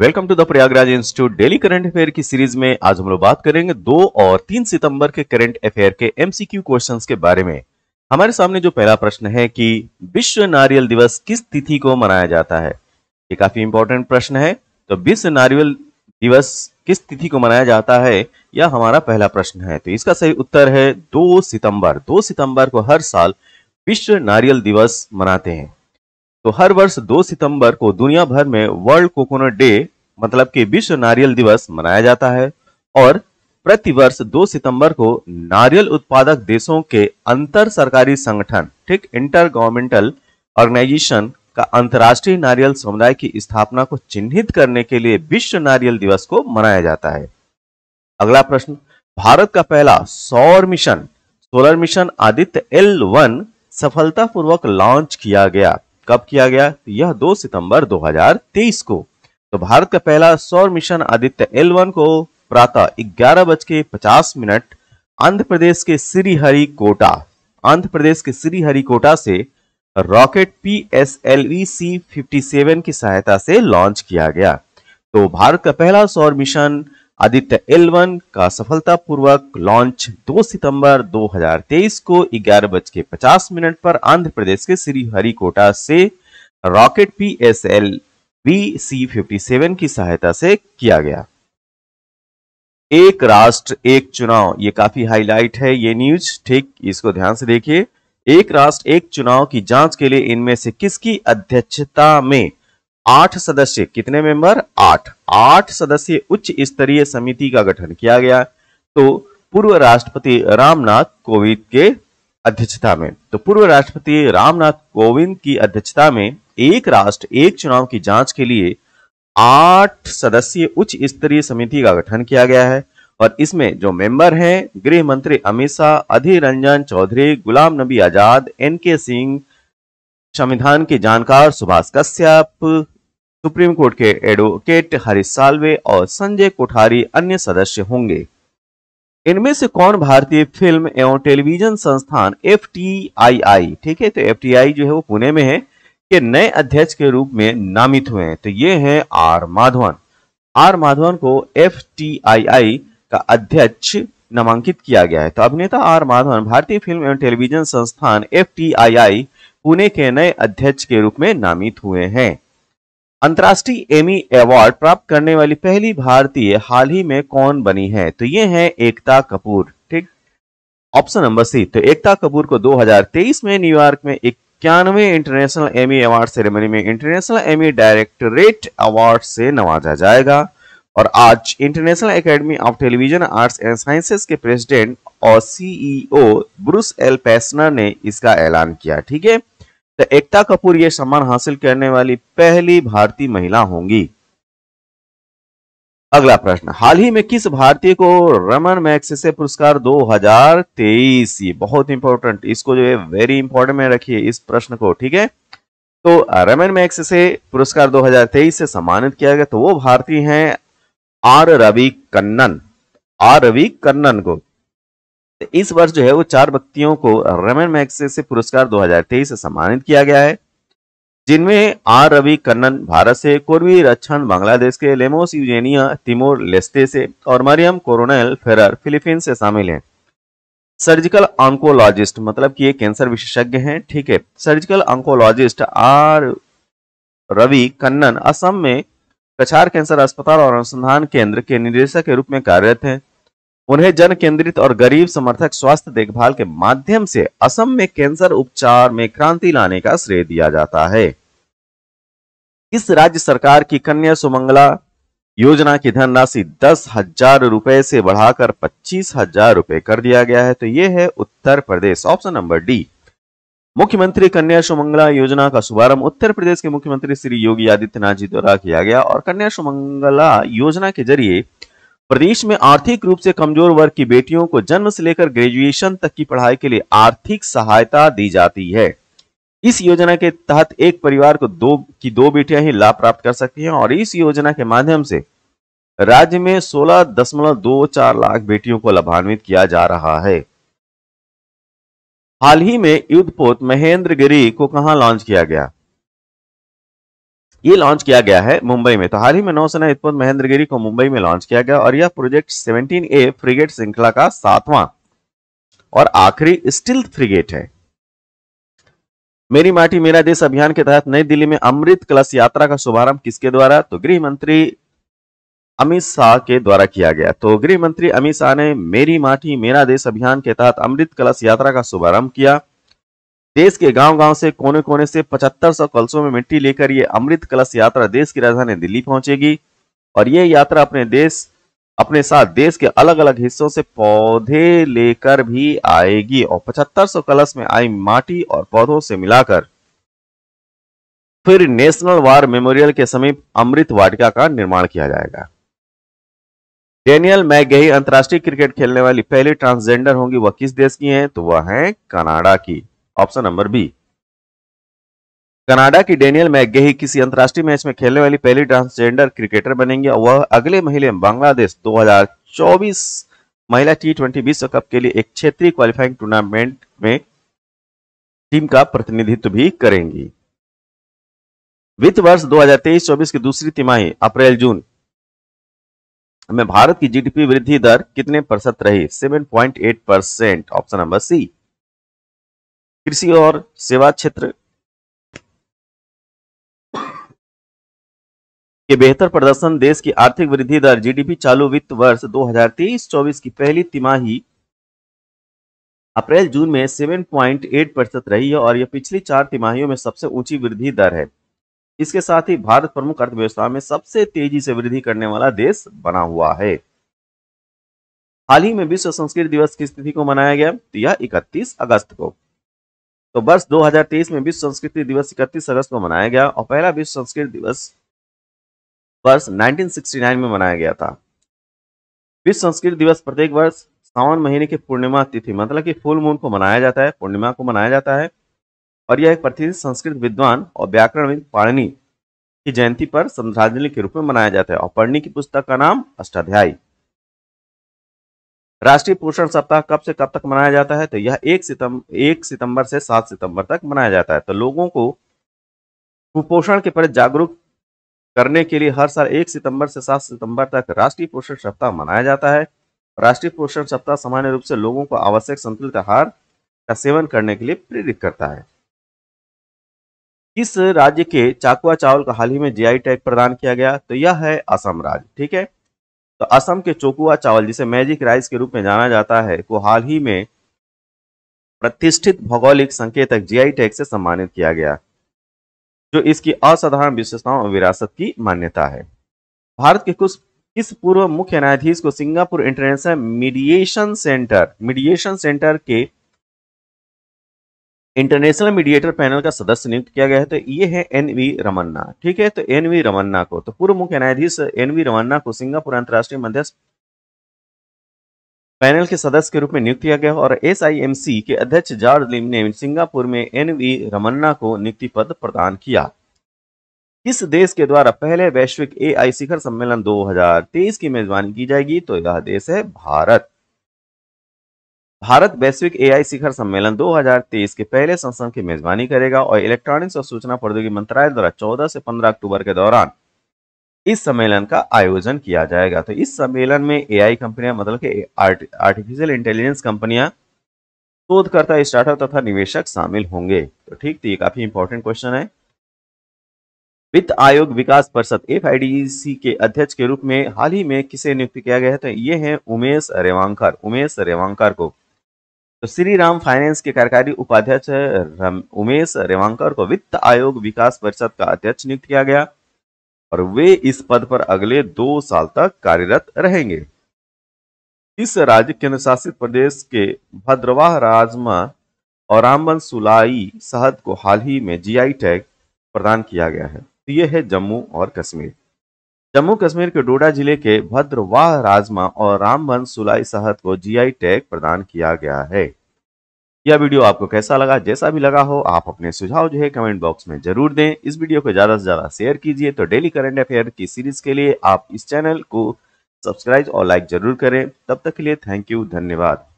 welcome to the Prayagraj institute daily current affair की series में आज हम लोग बात करेंगे दो और तीन सितंबर के करंट अफेयर के एमसीक्यू क्वेश्चंस के बारे में हमारे सामने जो पहला प्रश्न है कि विश्व नारियल दिवस किस तिथि को मनाया जाता है ये काफी इंपॉर्टेंट प्रश्न है तो विश्व नारियल दिवस किस तिथि को मनाया जाता है यह हमारा पहला प्रश्न है तो इसका सही उत्तर है दो सितंबर दो सितंबर को हर साल विश्व नारियल दिवस मनाते हैं तो हर वर्ष 2 सितंबर को दुनिया भर में वर्ल्ड कोकोनट डे मतलब कि विश्व नारियल दिवस मनाया जाता है और प्रतिवर्ष 2 सितंबर को नारियल उत्पादक देशों के अंतर सरकारी संगठन ठीक इंटर गवर्नमेंटल ऑर्गेनाइजेशन का अंतर्राष्ट्रीय नारियल समुदाय की स्थापना को चिन्हित करने के लिए विश्व नारियल दिवस को मनाया जाता है अगला प्रश्न भारत का पहला सौर mission solar mission Aditya L one सफलतापूर्वक लॉन्च किया गया कब किया गया तो यह 2 सितंबर 2023 को तो भारत का पहला सौर मिशन आदित्य एल को प्रातः ग्यारह बज के पचास मिनट आंध्र प्रदेश के कोटा आंध्र प्रदेश के कोटा से rocket P S L C fifty seven की सहायता से लॉन्च किया गया तो भारत का पहला सौर मिशन आदित्य एल वन का सफलतापूर्वक लॉन्च 2 सितंबर 2023 को ग्यारह बज के पचास मिनट पर आंध्र प्रदेश के श्रीहरिकोटा से rocket P S L V C fifty seven की सहायता से किया गया एक राष्ट्र एक चुनाव ये काफी हाईलाइट है ये न्यूज ठीक इसको ध्यान से देखिए एक राष्ट्र एक चुनाव की जांच के लिए इनमें से किसकी अध्यक्षता में आठ सदस्य कितने मेंबर आठ आठ सदस्य उच्च स्तरीय समिति का गठन किया गया तो पूर्व राष्ट्रपति रामनाथ कोविंद के अध्यक्षता में तो पूर्व राष्ट्रपति रामनाथ कोविंद की अध्यक्षता में एक राष्ट्र एक चुनाव की जांच के लिए आठ सदस्यीय उच्च स्तरीय समिति का गठन किया गया है और इसमें जो मेंबर हैं गृह मंत्री अमित शाह अधीर रंजन चौधरी गुलाम नबी आजाद एन के सिंह संविधान के जानकार सुभाष कश्यप सुप्रीम कोर्ट के एडवोकेट हरीश साल्वे और संजय कोठारी अन्य सदस्य होंगे इनमें से कौन भारतीय फिल्म एवं टेलीविजन संस्थान एफ ठीक है तो एफ जो है वो पुणे में है के नए अध्यक्ष के रूप में नामित हुए हैं तो ये हैं आर माधवन आर माधवन को एफ का अध्यक्ष नामांकित किया गया है तो अभिनेता आर माधवन भारतीय फिल्म एवं टेलीविजन संस्थान एफ पुणे के नए अध्यक्ष के रूप में नामित हुए हैं अंतर्राष्ट्रीय एमी अवार्ड प्राप्त करने वाली पहली भारतीय हाल ही में कौन बनी है तो ये है एकता कपूर ठीक ऑप्शन नंबर सी तो एकता कपूर को 2023 में न्यूयॉर्क में इक्यानवे इंटरनेशनल एमी अवार्ड सेरेमनी में इंटरनेशनल एमी डायरेक्टरेट अवार्ड से नवाजा जाएगा और आज international academy of television arts and sciences के प्रेसिडेंट और सीईओ ब्रूस एल पैसनर ने इसका ऐलान किया ठीक है तो एकता कपूर ये सम्मान हासिल करने वाली पहली भारतीय महिला होंगी अगला प्रश्न हाल ही में किस भारतीय को रमन मैक्स से पुरस्कार 2023 ये बहुत इंपॉर्टेंट इसको जो है वेरी इंपॉर्टेंट में रखिए इस प्रश्न को ठीक है तो रमन मैक्स से पुरस्कार 2023 से सम्मानित किया गया तो वो भारतीय हैं आर रवि कन्नन आर रवि कन्नन को इस वर्ष जो है वो चार व्यक्तियों को रमन मैक्से से पुरस्कार 2023 से सम्मानित किया गया है जिनमें आर रवि कन्नन भारत से कुर्वी रक्षण बांग्लादेश के लेमोस यूजेनिया तिमोर लेस्ते से और मरियम कोरोनेल फेरर फिलीपींस से शामिल हैं सर्जिकल ऑन्कोलॉजिस्ट मतलब कि ये कैंसर विशेषज्ञ हैं ठीक है surgical oncologist R Ravi Kannan Assam में कछार कैंसर अस्पताल और अनुसंधान केंद्र के निदेशक के रूप में कार्यरत हैं उन्हें जन केंद्रित और गरीब समर्थक स्वास्थ्य देखभाल के माध्यम से असम में कैंसर उपचार में क्रांति लाने का श्रेय दिया जाता है इस राज्य सरकार की कन्या सुमंगला योजना की धनराशि दस हजार रुपए से बढ़ाकर पच्चीस हजार रुपए कर दिया गया है तो यह है Uttar Pradesh option number D Mukhyamantri Kanya Sumangala योजना का शुभारंभ उत्तर प्रदेश के मुख्यमंत्री श्री योगी आदित्यनाथ जी द्वारा किया गया और कन्या सुमंगला योजना के जरिए प्रदेश में आर्थिक रूप से कमजोर वर्ग की बेटियों को जन्म से लेकर ग्रेजुएशन तक की पढ़ाई के लिए आर्थिक सहायता दी जाती है इस योजना के तहत एक परिवार को दो की दो बेटियां ही लाभ प्राप्त कर सकती हैं और इस योजना के माध्यम से राज्य में सोलह दशमलव दो चार लाख बेटियों को लाभान्वित किया जा रहा है हाल ही में युद्धपोत महेंद्र गिरी को कहा लॉन्च किया गया ये लॉन्च किया गया है मुंबई में तो हाल ही में नौसेना युद्धपोत महेंद्रगिरी को मुंबई में लॉन्च किया गया और यह प्रोजेक्ट 17 ए फ्रिगेट श्रृंखला का सातवां और आखिरी स्टिल फ्रिगेट है मेरी माटी मेरा देश अभियान के तहत नई दिल्ली में अमृत कलश यात्रा का शुभारंभ किसके द्वारा तो गृह मंत्री अमित शाह के द्वारा किया गया तो गृह मंत्री अमित शाह ने मेरी माटी मेरा देश अभियान के तहत अमृत कलश यात्रा का शुभारंभ किया देश के गांव-गांव से कोने कोने से 7500 कलशों में मिट्टी लेकर ये अमृत कलश यात्रा देश की राजधानी दिल्ली पहुंचेगी और ये यात्रा अपने देश अपने साथ देश के अलग अलग हिस्सों से पौधे लेकर भी आएगी और 7500 कलश में आई माटी और पौधों से मिलाकर फिर नेशनल वार मेमोरियल के समीप अमृत वाटिका का निर्माण किया जाएगा डेनियल मैगही अंतर्राष्ट्रीय क्रिकेट खेलने वाली पहली ट्रांसजेंडर होंगी वह किस देश की हैं तो वह हैं कनाडा की ऑप्शन नंबर बी कनाडा की डेनियल मैगेही किसी अंतर्राष्ट्रीय मैच में खेलने वाली पहली ट्रांसजेंडर क्रिकेटर बनेंगे और वह अगले महीने बांग्लादेश 2024 महिला टी ट्वेंटी विश्व कप के लिए एक क्षेत्रीय क्वालिफाइंग टूर्नामेंट में टीम का प्रतिनिधित्व भी करेंगी वित्त वर्ष 2023-24 की दूसरी तिमाही अप्रैल जून में भारत की जीडीपी वृद्धि दर कितने प्रतिशत रही eight percent option number C कृषि और सेवा क्षेत्र के बेहतर प्रदर्शन देश की आर्थिक वृद्धि दर जीडीपी चालू वित्त वर्ष 2023-24 की पहली तिमाही अप्रैल जून में 7.8 प्रतिशत रही है और यह पिछली चार तिमाहियों में सबसे ऊंची वृद्धि दर है इसके साथ ही भारत प्रमुख अर्थव्यवस्था में सबसे तेजी से वृद्धि करने वाला देश बना हुआ है हाल ही में विश्व संस्कृत दिवस की स्थिति को मनाया गया तो यह इकतीस अगस्त को तो वर्ष 2023 में विश्व संस्कृति दिवस इकतीस अगस्त को मनाया गया और पहला विश्व संस्कृत दिवस वर्ष 1969 में मनाया गया था विश्व संस्कृत दिवस प्रत्येक वर्ष सावन महीने की पूर्णिमा तिथि मतलब कि फुल मून को मनाया जाता है पूर्णिमा को मनाया जाता है और यह एक प्रसिद्ध संस्कृत विद्वान और व्याकरणविद पाणनी की जयंती पर श्रद्धांजलि के रूप में मनाया जाता है और पढ़नी की पुस्तक का नाम अष्टाध्यायी राष्ट्रीय पोषण सप्ताह कब से कब तक मनाया जाता है तो यह एक सितंबर एक सितंबर से सात सितंबर तक मनाया जाता है तो लोगों को कुपोषण के प्रति जागरूक करने के लिए हर साल एक सितंबर से सात सितंबर तक राष्ट्रीय पोषण सप्ताह मनाया जाता है राष्ट्रीय पोषण सप्ताह सामान्य रूप से लोगों को आवश्यक संतुलित आहार का सेवन करने के लिए प्रेरित करता है किस राज्य के चाकुआ चावल का हाल ही में जीआई टैग प्रदान किया गया तो यह है असम राज्य ठीक है तो असम के चोकुआ चावल जिसे मैजिक राइस के रूप में जाना जाता है को हाल ही में प्रतिष्ठित भौगोलिक संकेतक जीआई टैग से सम्मानित किया गया जो इसकी असाधारण विशेषताओं और विरासत की मान्यता है भारत के कुछ इस पूर्व मुख्य न्यायाधीश को Singapore international mediation centre mediation centre के इंटरनेशनल मीडिएटर पैनल का सदस्य नियुक्त किया गया है तो ये है एन वी रमन्ना ठीक है तो एन वी रमन्ना को तो पूर्व मुख्य न्यायाधीश एन वी रमन्ना को सिंगापुर अंतर्राष्ट्रीय मध्यस्थ पैनल के सदस्य के रूप में नियुक्त किया गया और एस के अध्यक्ष जॉर्ज लिम ने सिंगापुर में एन वी रमन्ना को नियुक्ति पद प्रदान किया किस देश के द्वारा पहले वैश्विक एआई शिखर सम्मेलन 2023 की मेजबानी की जाएगी तो यह देश है भारत भारत वैश्विक एआई शिखर सम्मेलन 2023 के पहले संसद की मेजबानी करेगा और इलेक्ट्रॉनिक्स और सूचना प्रौद्योगिकी मंत्रालय द्वारा 14 से 15 अक्टूबर के दौरान इस सम्मेलन का आयोजन किया जाएगा तो इस सम्मेलन में एआई कंपनियां मतलब कि आर्ट, आर्टिफिशियल इंटेलिजेंस कंपनियां शोधकर्ता स्टार्टअप तथा निवेशक शामिल होंगे तो ठीक थी तो काफी इंपॉर्टेंट क्वेश्चन है वित्त आयोग विकास परिषद एफ के अध्यक्ष के रूप में हाल ही में किसे नियुक्त किया गया है तो ये हैं उमेश रेवांकर उमेश रेवांकर को तो श्री राम फाइनेंस के कार्यकारी उपाध्यक्ष उमेश रेवांकर को वित्त आयोग विकास परिषद का अध्यक्ष नियुक्त किया गया और वे इस पद पर अगले दो साल तक कार्यरत रहेंगे इस राज्य केंद्र शासित प्रदेश के भद्रवाह राजमा और रामबन सुलाई शहद को हाल ही में जीआई टैग प्रदान किया गया है तो ये है जम्मू और कश्मीर जम्मू कश्मीर के डोडा जिले के भद्रवाह राजमा और रामबन सुलाई शहद को जीआई टैग प्रदान किया गया है यह वीडियो आपको कैसा लगा जैसा भी लगा हो आप अपने सुझाव जो है कमेंट बॉक्स में जरूर दें इस वीडियो को ज़्यादा से ज़्यादा शेयर कीजिए तो डेली करंट अफेयर की सीरीज के लिए आप इस चैनल को सब्सक्राइब और लाइक जरूर करें तब तक के लिए थैंक यू धन्यवाद